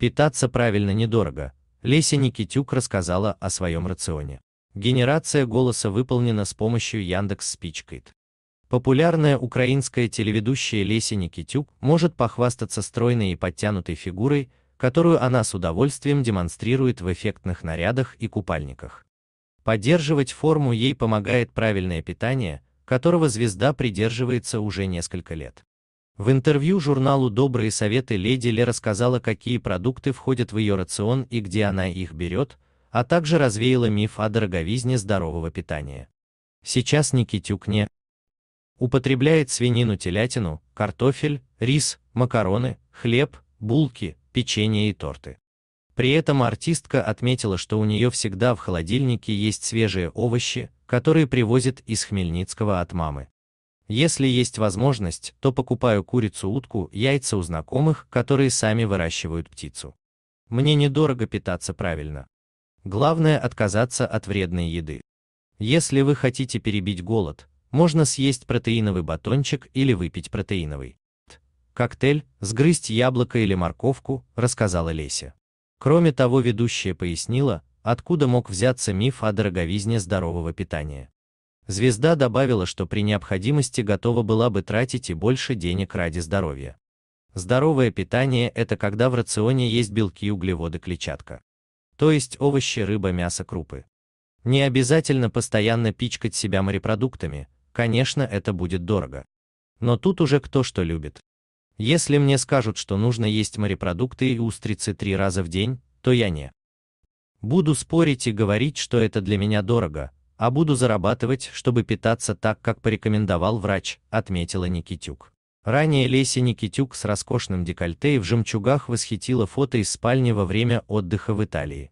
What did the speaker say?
Питаться правильно недорого. Леся Никитюк рассказала о своем рационе. Генерация голоса выполнена с помощью Яндекс Спичкит. Популярная украинская телеведущая Леся Никитюк может похвастаться стройной и подтянутой фигурой, которую она с удовольствием демонстрирует в эффектных нарядах и купальниках. Поддерживать форму ей помогает правильное питание, которого звезда придерживается уже несколько лет. В интервью журналу «Добрые советы» леди Ле рассказала, какие продукты входят в ее рацион и где она их берет, а также развеяла миф о дороговизне здорового питания. Сейчас Никитюк не употребляет свинину, телятину, картофель, рис, макароны, хлеб, булки, печенье и торты. При этом артистка отметила, что у нее всегда в холодильнике есть свежие овощи, которые привозит из Хмельницкого от мамы. Если есть возможность, то покупаю курицу, утку, яйца у знакомых, которые сами выращивают птицу. Мне недорого питаться правильно. Главное отказаться от вредной еды. Если вы хотите перебить голод, можно съесть протеиновый батончик или выпить протеиновый коктейль, сгрызть яблоко или морковку, рассказала Леся. Кроме того, ведущая пояснила, откуда мог взяться миф о дороговизне здорового питания. Звезда добавила, что при необходимости готова была бы тратить и больше денег ради здоровья. Здоровое питание – это когда в рационе есть белки, углеводы, клетчатка. То есть овощи, рыба, мясо, крупы. Не обязательно постоянно пичкать себя морепродуктами, конечно, это будет дорого. Но тут уже кто что любит. Если мне скажут, что нужно есть морепродукты и устрицы три раза в день, то я не. Буду спорить и говорить, что это для меня дорого, а буду зарабатывать, чтобы питаться так, как порекомендовал врач, отметила Никитюк. Ранее Леся Никитюк с роскошным декольте и в жемчугах восхитила фото из спальни во время отдыха в Италии.